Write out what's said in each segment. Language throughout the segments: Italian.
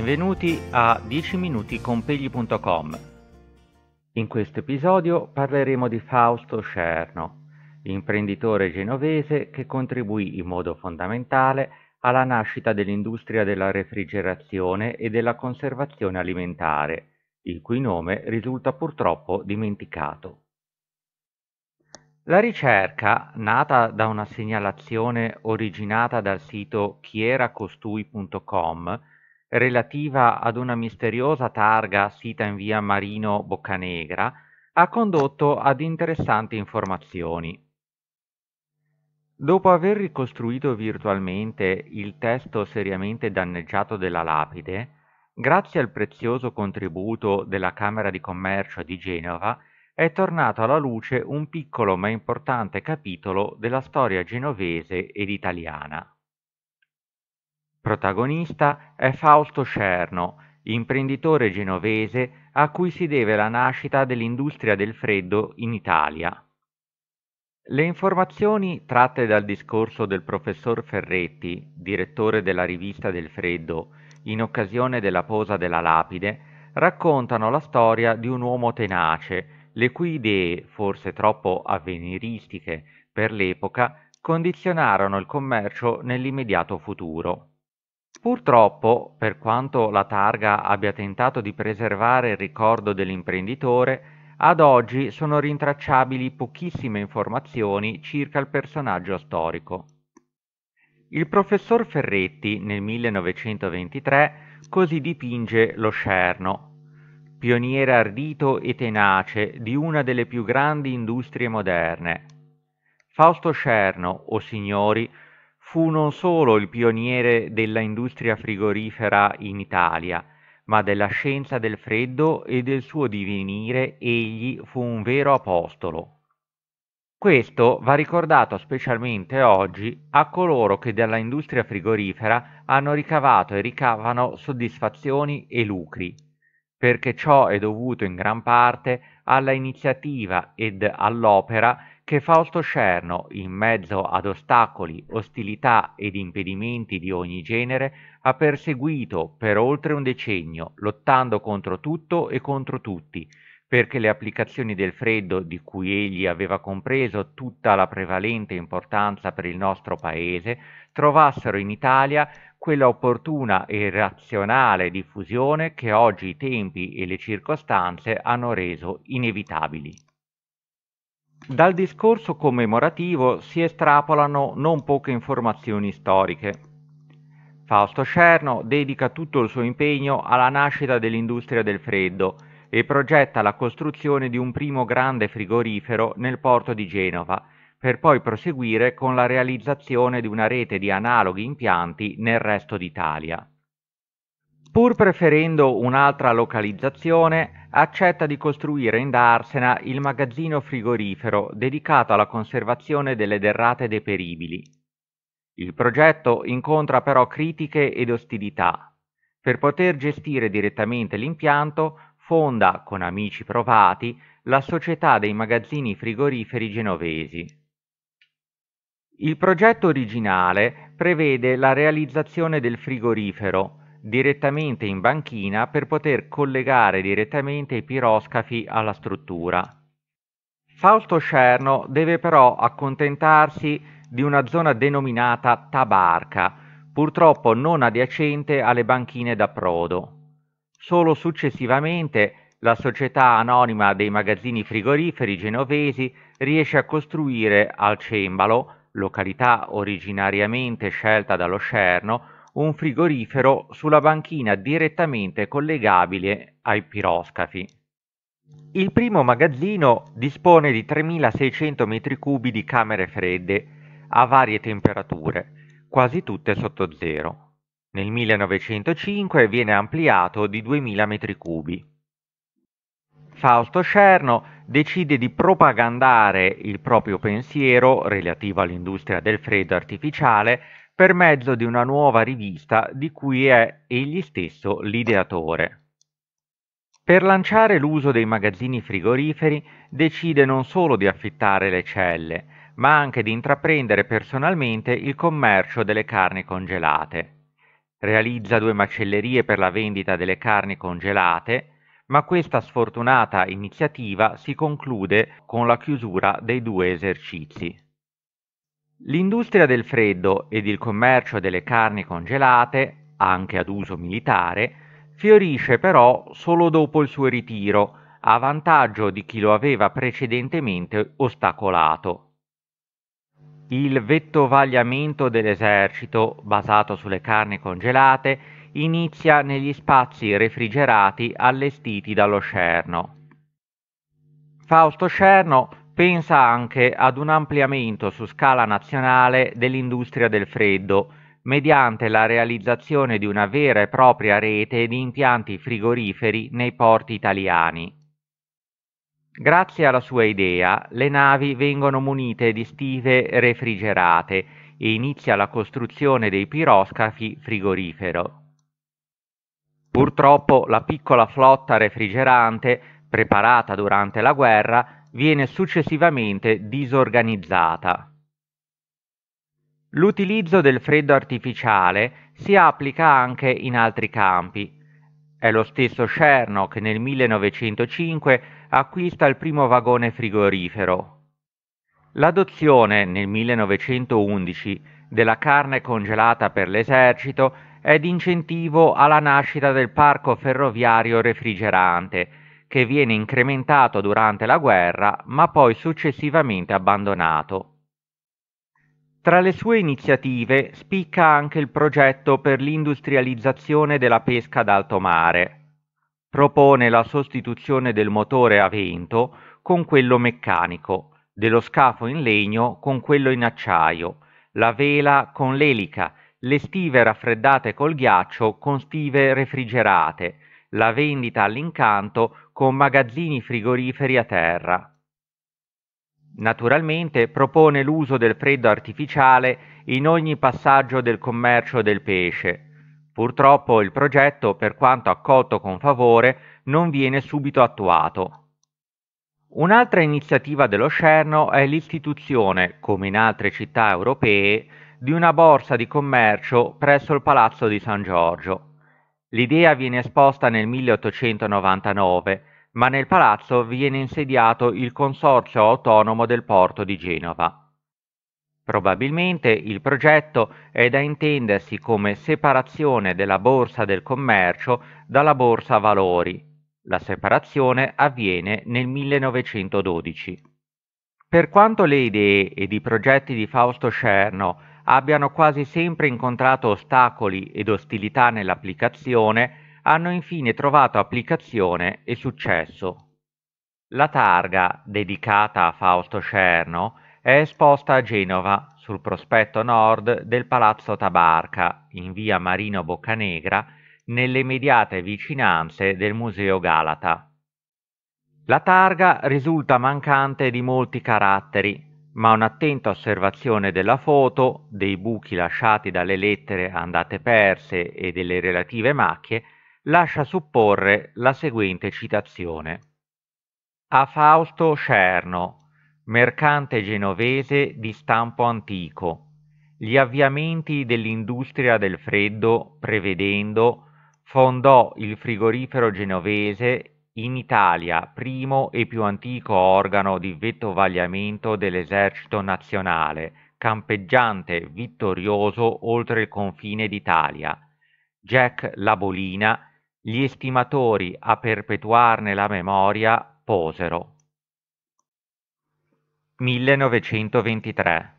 Benvenuti a 10 minuti con pegli.com. In questo episodio parleremo di Fausto Cerno, imprenditore genovese che contribuì in modo fondamentale alla nascita dell'industria della refrigerazione e della conservazione alimentare, il cui nome risulta purtroppo dimenticato. La ricerca, nata da una segnalazione originata dal sito chieracostui.com, relativa ad una misteriosa targa sita in via Marino Boccanegra, ha condotto ad interessanti informazioni. Dopo aver ricostruito virtualmente il testo seriamente danneggiato della lapide, grazie al prezioso contributo della Camera di Commercio di Genova, è tornato alla luce un piccolo ma importante capitolo della storia genovese ed italiana. Protagonista è Fausto Cerno, imprenditore genovese a cui si deve la nascita dell'industria del freddo in Italia. Le informazioni tratte dal discorso del professor Ferretti, direttore della rivista del Freddo, in occasione della posa della lapide, raccontano la storia di un uomo tenace, le cui idee, forse troppo avveniristiche per l'epoca, condizionarono il commercio nell'immediato futuro. Purtroppo, per quanto la targa abbia tentato di preservare il ricordo dell'imprenditore, ad oggi sono rintracciabili pochissime informazioni circa il personaggio storico. Il professor Ferretti nel 1923 così dipinge lo Scerno, pioniere ardito e tenace di una delle più grandi industrie moderne. Fausto Scerno, o signori, Fu non solo il pioniere della industria frigorifera in Italia, ma della scienza del freddo e del suo divenire egli fu un vero apostolo. Questo va ricordato specialmente oggi a coloro che dalla industria frigorifera hanno ricavato e ricavano soddisfazioni e lucri, perché ciò è dovuto in gran parte alla iniziativa ed all'opera che Fausto Cerno, in mezzo ad ostacoli, ostilità ed impedimenti di ogni genere, ha perseguito per oltre un decennio, lottando contro tutto e contro tutti, perché le applicazioni del freddo, di cui egli aveva compreso tutta la prevalente importanza per il nostro paese, trovassero in Italia quella opportuna e razionale diffusione che oggi i tempi e le circostanze hanno reso inevitabili. Dal discorso commemorativo si estrapolano non poche informazioni storiche. Fausto Cerno dedica tutto il suo impegno alla nascita dell'industria del freddo e progetta la costruzione di un primo grande frigorifero nel porto di Genova, per poi proseguire con la realizzazione di una rete di analoghi impianti nel resto d'Italia. Pur preferendo un'altra localizzazione, accetta di costruire in Darsena il magazzino frigorifero dedicato alla conservazione delle derrate deperibili. Il progetto incontra però critiche ed ostilità. Per poter gestire direttamente l'impianto, fonda, con amici provati, la Società dei Magazzini Frigoriferi Genovesi. Il progetto originale prevede la realizzazione del frigorifero, direttamente in banchina per poter collegare direttamente i piroscafi alla struttura. Fausto Scerno deve però accontentarsi di una zona denominata Tabarca, purtroppo non adiacente alle banchine d'approdo. Solo successivamente la società anonima dei magazzini frigoriferi genovesi riesce a costruire al Cembalo, località originariamente scelta dallo Scerno, un frigorifero sulla banchina direttamente collegabile ai piroscafi. Il primo magazzino dispone di 3600 m3 di camere fredde a varie temperature, quasi tutte sotto zero. Nel 1905 viene ampliato di 2000 m3. Fausto Scerno decide di propagandare il proprio pensiero relativo all'industria del freddo artificiale per mezzo di una nuova rivista di cui è egli stesso l'ideatore. Per lanciare l'uso dei magazzini frigoriferi decide non solo di affittare le celle, ma anche di intraprendere personalmente il commercio delle carni congelate. Realizza due macellerie per la vendita delle carni congelate, ma questa sfortunata iniziativa si conclude con la chiusura dei due esercizi. L'industria del freddo ed il commercio delle carni congelate, anche ad uso militare, fiorisce però solo dopo il suo ritiro, a vantaggio di chi lo aveva precedentemente ostacolato. Il vettovagliamento dell'esercito, basato sulle carni congelate, inizia negli spazi refrigerati allestiti dallo Scerno. Fausto Scerno pensa anche ad un ampliamento su scala nazionale dell'industria del freddo, mediante la realizzazione di una vera e propria rete di impianti frigoriferi nei porti italiani. Grazie alla sua idea, le navi vengono munite di stive refrigerate e inizia la costruzione dei piroscafi frigorifero. Purtroppo la piccola flotta refrigerante preparata durante la guerra, viene successivamente disorganizzata. L'utilizzo del freddo artificiale si applica anche in altri campi. È lo stesso Cerno che nel 1905 acquista il primo vagone frigorifero. L'adozione nel 1911 della carne congelata per l'esercito è d'incentivo alla nascita del parco ferroviario refrigerante che viene incrementato durante la guerra ma poi successivamente abbandonato. Tra le sue iniziative spicca anche il progetto per l'industrializzazione della pesca ad mare. Propone la sostituzione del motore a vento con quello meccanico, dello scafo in legno con quello in acciaio, la vela con l'elica, le stive raffreddate col ghiaccio con stive refrigerate, la vendita all'incanto con magazzini frigoriferi a terra. Naturalmente propone l'uso del freddo artificiale in ogni passaggio del commercio del pesce. Purtroppo il progetto, per quanto accolto con favore, non viene subito attuato. Un'altra iniziativa dello Scerno è l'istituzione, come in altre città europee, di una borsa di commercio presso il Palazzo di San Giorgio. L'idea viene esposta nel 1899, ma nel palazzo viene insediato il Consorzio Autonomo del Porto di Genova. Probabilmente il progetto è da intendersi come separazione della Borsa del Commercio dalla Borsa Valori. La separazione avviene nel 1912. Per quanto le idee ed i progetti di Fausto Scerno abbiano quasi sempre incontrato ostacoli ed ostilità nell'applicazione, hanno infine trovato applicazione e successo. La targa, dedicata a Fausto Cerno, è esposta a Genova, sul prospetto nord del Palazzo Tabarca, in via Marino Boccanegra, nelle immediate vicinanze del Museo Galata. La targa risulta mancante di molti caratteri, ma un'attenta osservazione della foto, dei buchi lasciati dalle lettere andate perse e delle relative macchie lascia supporre la seguente citazione. A Fausto Cerno, mercante genovese di stampo antico, gli avviamenti dell'industria del freddo prevedendo, fondò il frigorifero genovese in Italia primo e più antico organo di vettovagliamento dell'esercito nazionale, campeggiante vittorioso oltre il confine d'Italia. Jack Labolina, gli estimatori a perpetuarne la memoria posero. 1923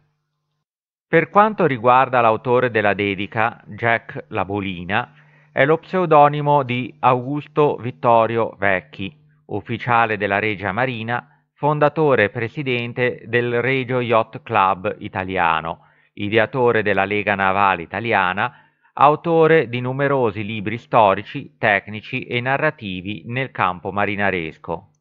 Per quanto riguarda l'autore della dedica, Jack Labolina, è lo pseudonimo di Augusto Vittorio Vecchi, ufficiale della Regia Marina, fondatore e presidente del Regio Yacht Club italiano, ideatore della Lega Navale italiana, autore di numerosi libri storici, tecnici e narrativi nel campo marinaresco.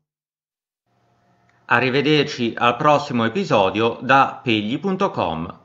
Arrivederci al prossimo episodio da pegli.com.